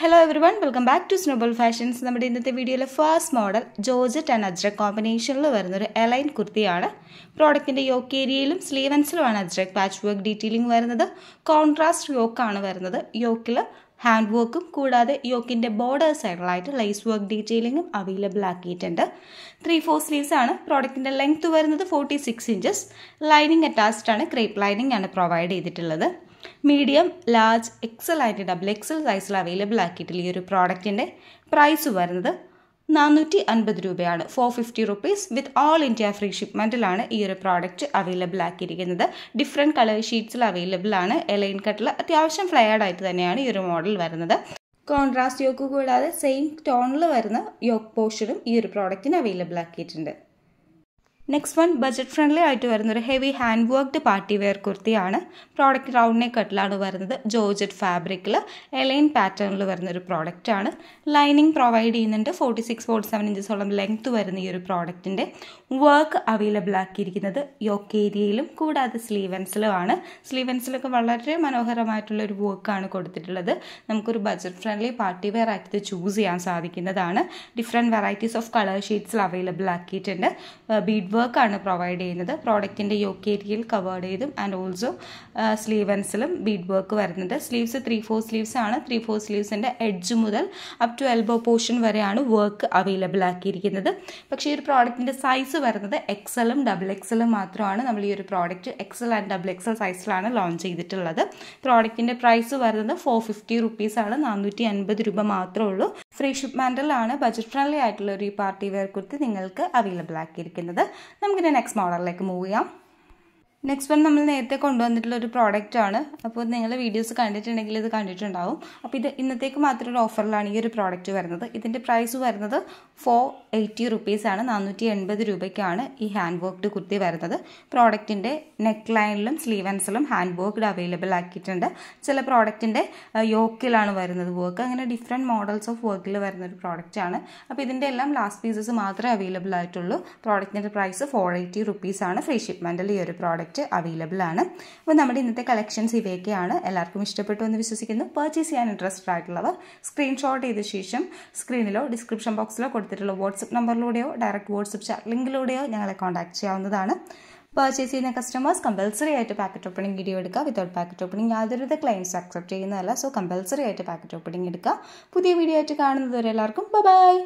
hello everyone welcome back to Snowball Fashions നമ്മുടെ ഇന്നത്തെ വീഡിയോയിലെ first model georgette and ajrak കോമ്പിനേഷനിൽ വരുന്നൊരു എലൈൻ കുർത്തിയാണ് പ്രോഡക്റ്റിൻ്റെ യോക്ക് ഏരിയയിലും ആൻസിലുമാണ് അജ്രക് പാച്ച് വർക്ക് ഡീറ്റെയിലിംഗ് വരുന്നത് കോൺട്രാസ്റ്റ് യോക്കാണ് വരുന്നത് യോക്കിൽ ഹാൻഡ് വർക്കും കൂടാതെ യോക്കിൻ്റെ ബോർഡർ സൈഡിലായിട്ട് ലൈസ് വർക്ക് ഡീറ്റെയിലിങ്ങും അവൈലബിൾ ആക്കിയിട്ടുണ്ട് ത്രീ ഫോർ സ്ലീവ്സ് ആണ് പ്രോഡക്റ്റിൻ്റെ ലെങ്ത് വരുന്നത് forty six inches lining attached ആണ് ക്രേപ്പ് ലൈനിങ് ആണ് പ്രൊവൈഡ് ചെയ്തിട്ടുള്ളത് മീഡിയം ലാർജ് എക്സൽ ആയിട്ട് ഡബിൾ എക്സൽ സൈസിൽ അവൈലബിൾ ആക്കിയിട്ടുള്ള ഈ ഒരു പ്രോഡക്റ്റിൻ്റെ പ്രൈസ് വരുന്നത് നാനൂറ്റി അൻപത് രൂപയാണ് four fifty rupees with all India free ഷിപ്മെൻറ്റിലാണ് ഈ ഒരു പ്രോഡക്റ്റ് അവൈലബിൾ ആക്കിയിരിക്കുന്നത് ഡിഫറെൻറ്റ് കളർ ഷീറ്റ്സിൽ അവൈലബിൾ ആണ് എലൈൻ കട്ടിൽ അത്യാവശ്യം ആയിട്ട് തന്നെയാണ് ഈ ഒരു മോഡൽ വരുന്നത് കോൺട്രാസ്റ്റ് യോക്ക് കൂടാതെ സെയിം ടോണിൽ വരുന്ന യോക്ക് പോസ്റ്ററും ഈ ഒരു പ്രോഡക്റ്റിന് അവൈലബിൾ ആക്കിയിട്ടുണ്ട് നെക്സ്റ്റ് വൺ ബജറ്റ് ഫ്രണ്ട്ലി ആയിട്ട് വരുന്ന ഒരു heavy hand worked party wear കുർത്തിയാണ് പ്രോഡക്റ്റ് റൗണ്ട് നെക്കട്ടിലാണ് വരുന്നത് ജോർജറ്റ് ഫാബ്രിക്കിൽ എലൈൻ പാറ്റേണിൽ വരുന്ന ഒരു പ്രോഡക്റ്റ് ആണ് ലൈനിങ് പ്രൊവൈഡ് ചെയ്യുന്നുണ്ട് ഫോർട്ടി സിക്സ് ഫോർട്ടി സെവൻ ഇഞ്ചസോളം ലെങ്ത് വരുന്ന ഈ ഒരു പ്രോഡക്റ്റിൻ്റെ വർക്ക് അവൈലബിൾ ആക്കിയിരിക്കുന്നത് യോക്ക് ഏരിയയിലും കൂടാതെ ആണ് സ്ലീവൻസിലൊക്കെ വളരെ മനോഹരമായിട്ടുള്ള ഒരു വർക്കാണ് കൊടുത്തിട്ടുള്ളത് നമുക്കൊരു ബജറ്റ് ഫ്രണ്ട്ലി പാർട്ടി വെയർ ആയിട്ട് ചൂസ് ചെയ്യാൻ സാധിക്കുന്നതാണ് ഡിഫറെൻറ്റ് വെറൈറ്റീസ് ഓഫ് കളർ ഷീറ്റ്സിൽ അവൈലബിൾ ആക്കിയിട്ടുണ്ട് ബീഡ് uh, വർക്ക് ആണ് പ്രൊവൈഡ് ചെയ്യുന്നത് പ്രോഡക്റ്റിൻ്റെ യോക്കേരിയൽ ഏരിയയിൽ കവേർഡ് ചെയ്തും ആൻഡ് ഓൾസോ സ്ലീവൻസിലും ബീഡ് വർക്ക് വരുന്നത് സ്ലീവ്സ് ത്രീ ഫോർ സ്ലീവ്സ് ആണ് ത്രീ ഫോർ സ്ലീവ്സിൻ്റെ എഡ്ജ് മുതൽ അപ് ടു എൽബോ പോർഷൻ വരെയാണ് വർക്ക് അവൈലബിൾ ആക്കിയിരിക്കുന്നത് പക്ഷേ ഈ ഒരു പ്രോഡക്റ്റിൻ്റെ സൈസ് വരുന്നത് എക്സലും ഡബിൾ എക്സലും മാത്രമാണ് നമ്മൾ ഈ ഒരു product XL and double XL സൈസിലാണ് ലോഞ്ച് ചെയ്തിട്ടുള്ളത് പ്രോഡക്റ്റിൻ്റെ പ്രൈസ് വരുന്നത് ഫോർ ഫിഫ്റ്റി ആണ് നാനൂറ്റി അൻപത് രൂപ മാത്രമേ ഉള്ളൂ ഫ്രീ ഷിപ്പ്മെൻറ്റിലാണ് ബജറ്റ് ഫ്രണ്ട്ലി ആയിട്ടുള്ള ഒരു പാർട്ടി വെയർ കുർത്തി നിങ്ങൾക്ക് അവൈലബിൾ ആക്കിയിരിക്കുന്നത് നമുക്കിൻ്റെ നെക്സ്റ്റ് മോഡലിലേക്ക് മൂവ് ചെയ്യാം നെക്സ്റ്റ് വൺ നമ്മൾ നേരത്തെ കൊണ്ടുവന്നിട്ടുള്ള ഒരു പ്രോഡക്റ്റ് ആണ് അപ്പോൾ നിങ്ങൾ വീഡിയോസ് കണ്ടിട്ടുണ്ടെങ്കിൽ ഇത് കണ്ടിട്ടുണ്ടാവും അപ്പോൾ ഇത് ഇന്നത്തേക്ക് മാത്രം ഒരു ഓഫറിലാണ് ഈ ഒരു പ്രോഡക്റ്റ് വരുന്നത് ഇതിൻ്റെ പ്രൈസ് വരുന്നത് ഫോർ എയ്റ്റി ആണ് നാനൂറ്റി എൺപത് രൂപയ്ക്കാണ് ഈ ഹാൻഡ് വർക്ക്ഡ് കുർത്തി വരുന്നത് പ്രോഡക്റ്റിൻ്റെ നെക്ക് ലൈനിലും സ്ലീവ് ആൻസിലും ഹാൻഡ് വർക്ക്ഡ് അവൈലബിൾ ആക്കിയിട്ടുണ്ട് ചില പ്രോഡക്റ്റിൻ്റെ യോക്കിലാണ് വരുന്നത് വർക്ക് അങ്ങനെ ഡിഫറെൻറ്റ് മോഡൽസ് ഓഫ് വർക്കിൽ വരുന്ന ഒരു പ്രോഡക്റ്റ് ആണ് അപ്പോൾ ഇതിൻ്റെ എല്ലാം ലാസ്റ്റ് പീസസ് മാത്രമേ അവൈലബിൾ ആയിട്ടുള്ളൂ പ്രോഡക്റ്റിൻ്റെ പ്രൈസ് ഫോർ എയ്റ്റി ആണ് ഫ്രീ ഷിപ്മെൻറ്റിൽ ഈ ഒരു പ്രോഡക്റ്റ് പ്രോഡക്റ്റ് അവൈലബിൾ ആണ് അപ്പോൾ നമ്മുടെ ഇന്നത്തെ കളക്ഷൻസ് ഇവയൊക്കെയാണ് എല്ലാവർക്കും ഇഷ്ടപ്പെട്ടു എന്ന് വിശ്വസിക്കുന്നു പർച്ചേസ് ചെയ്യാൻ ഇൻട്രസ്റ്റഡ് ആയിട്ടുള്ളവർ സ്ക്രീൻഷോട്ട് ചെയ്ത ശേഷം സ്ക്രീനിലോ ഡിസ്ക്രിപ്ഷൻ ബോക്സിലോ കൊടുത്തിട്ടുള്ള വാട്സപ്പ് നമ്പറിലൂടെയോ ഡയറക്റ്റ് വാട്സപ്പ് ചാറ്റ് ലിങ്കിലൂടെയോ ഞങ്ങളെ കോൺടാക്ട് ചെയ്യാവുന്നതാണ് പർച്ചേസ് ചെയ്യുന്ന കസ്റ്റമേഴ്സ് കമ്പൽസറി ആയിട്ട് പാക്കറ്റ് ഓപ്പണിംഗ് വീഡിയോ എടുക്കുക വിതൗട്ട് പാക്കറ്റ് ഓപ്പണിംഗ് യാതൊരുവിധ ക്ലെയിംസ് അക്സെപ്റ്റ് ചെയ്യുന്നതല്ല സോ കമ്പൽസറി ആയിട്ട് പാക്കറ്റ് ഓപ്പണിംഗ് എടുക്കുക പുതിയ വീഡിയോ ആയിട്ട് കാണുന്നതുവരെ എല്ലാവർക്കും ബൈ